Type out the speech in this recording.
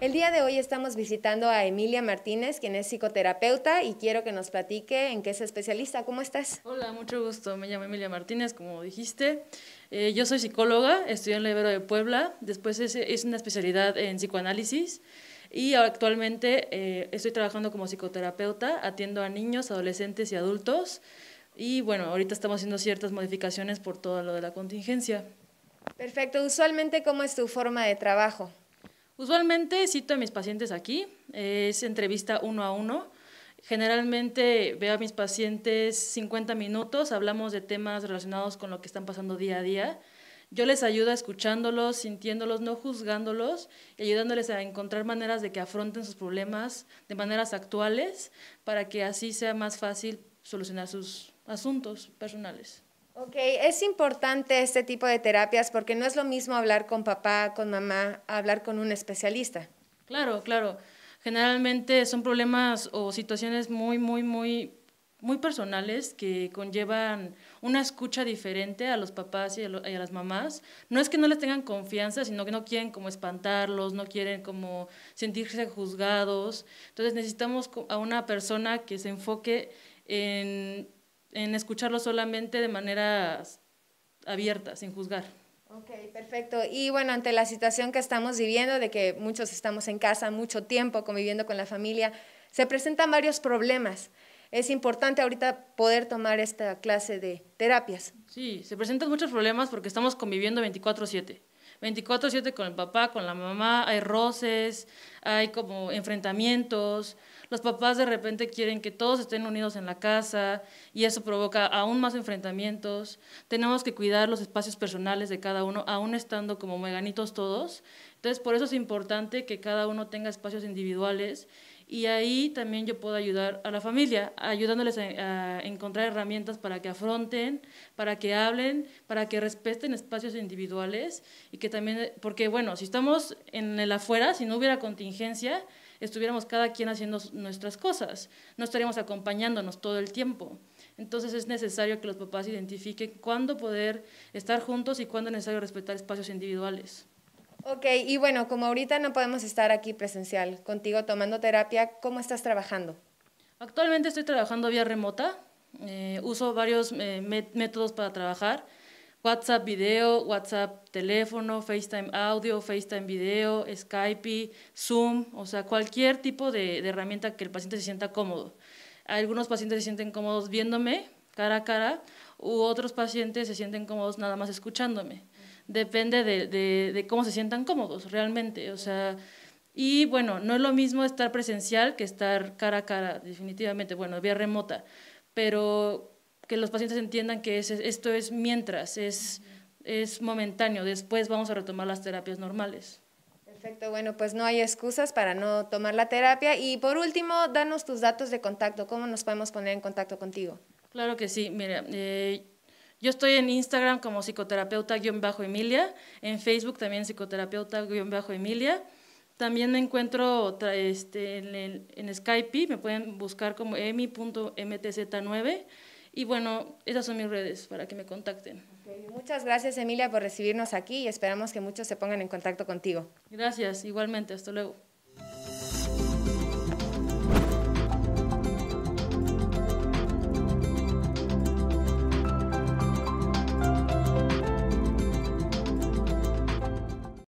El día de hoy estamos visitando a Emilia Martínez, quien es psicoterapeuta y quiero que nos platique en qué es especialista. ¿Cómo estás? Hola, mucho gusto. Me llamo Emilia Martínez, como dijiste. Eh, yo soy psicóloga, estudié en la Ibero de Puebla, después es una especialidad en psicoanálisis y actualmente eh, estoy trabajando como psicoterapeuta, atiendo a niños, adolescentes y adultos. Y bueno, ahorita estamos haciendo ciertas modificaciones por todo lo de la contingencia. Perfecto. Usualmente, ¿cómo es tu forma de trabajo? Usualmente cito a mis pacientes aquí, es entrevista uno a uno. Generalmente veo a mis pacientes 50 minutos, hablamos de temas relacionados con lo que están pasando día a día. Yo les ayudo escuchándolos, sintiéndolos, no juzgándolos y ayudándoles a encontrar maneras de que afronten sus problemas de maneras actuales para que así sea más fácil solucionar sus asuntos personales. Ok, es importante este tipo de terapias porque no es lo mismo hablar con papá, con mamá, hablar con un especialista. Claro, claro. Generalmente son problemas o situaciones muy, muy, muy, muy personales que conllevan una escucha diferente a los papás y a, y a, las mamás. No es que no les tengan confianza, sino que no quieren como espantarlos, no quieren como sentirse juzgados. Entonces necesitamos a una persona que se enfoque en en escucharlo solamente de manera abierta, sin juzgar. Ok, perfecto. Y bueno, ante la situación que estamos viviendo, de que muchos estamos en casa mucho tiempo conviviendo con la familia, se presentan varios problemas. Es importante ahorita poder tomar esta clase de terapias. Sí, se presentan muchos problemas porque estamos conviviendo 24/7. 24/7 con el papá, con la mamá, hay roces, hay como enfrentamientos, los papás de repente quieren que todos estén unidos en la casa y eso provoca aún más enfrentamientos. Tenemos que cuidar los espacios personales de cada uno, aún estando como meganitos todos. Entonces, por eso es importante que cada uno tenga espacios individuales y ahí también yo puedo ayudar a la familia, ayudándoles a, encontrar herramientas para que afronten, para que hablen, para que respeten espacios individuales y que también, porque bueno, si estamos en el afuera, si no hubiera contingencia, estuviéramos cada quien haciendo nuestras cosas, no estaríamos acompañándonos todo el tiempo. Entonces es necesario que los papás identifiquen cuándo poder estar juntos y cuándo es necesario respetar espacios individuales. Ok, y bueno, como ahorita no podemos estar aquí presencial contigo tomando terapia, ¿cómo estás trabajando? Actualmente estoy trabajando vía remota. Eh, uso varios eh, métodos para trabajar. WhatsApp video, WhatsApp teléfono, FaceTime audio, FaceTime video, Skype, Zoom, o sea, cualquier tipo de, herramienta que el paciente se sienta cómodo. Algunos pacientes se sienten cómodos viéndome cara a cara u otros pacientes se sienten cómodos nada más escuchándome depende de, de, de, cómo se sientan cómodos realmente. O sea, y bueno, no es lo mismo estar presencial que estar cara a cara, definitivamente, bueno, vía remota, pero que los pacientes entiendan que es, esto es mientras, es, es momentáneo, después vamos a retomar las terapias normales. Perfecto, bueno, pues no hay excusas para no tomar la terapia. Y por último, danos tus datos de contacto, cómo nos podemos poner en contacto contigo. Claro que sí, mira, eh, yo estoy en Instagram como psicoterapeuta-emilia, en Facebook también psicoterapeuta-emilia. También me encuentro este, en, Skype, me pueden buscar como emi.mtz9. Y bueno, esas son mis redes para que me contacten. Muchas gracias Emilia por recibirnos aquí y esperamos que muchos se pongan en contacto contigo. Gracias, igualmente, hasta luego.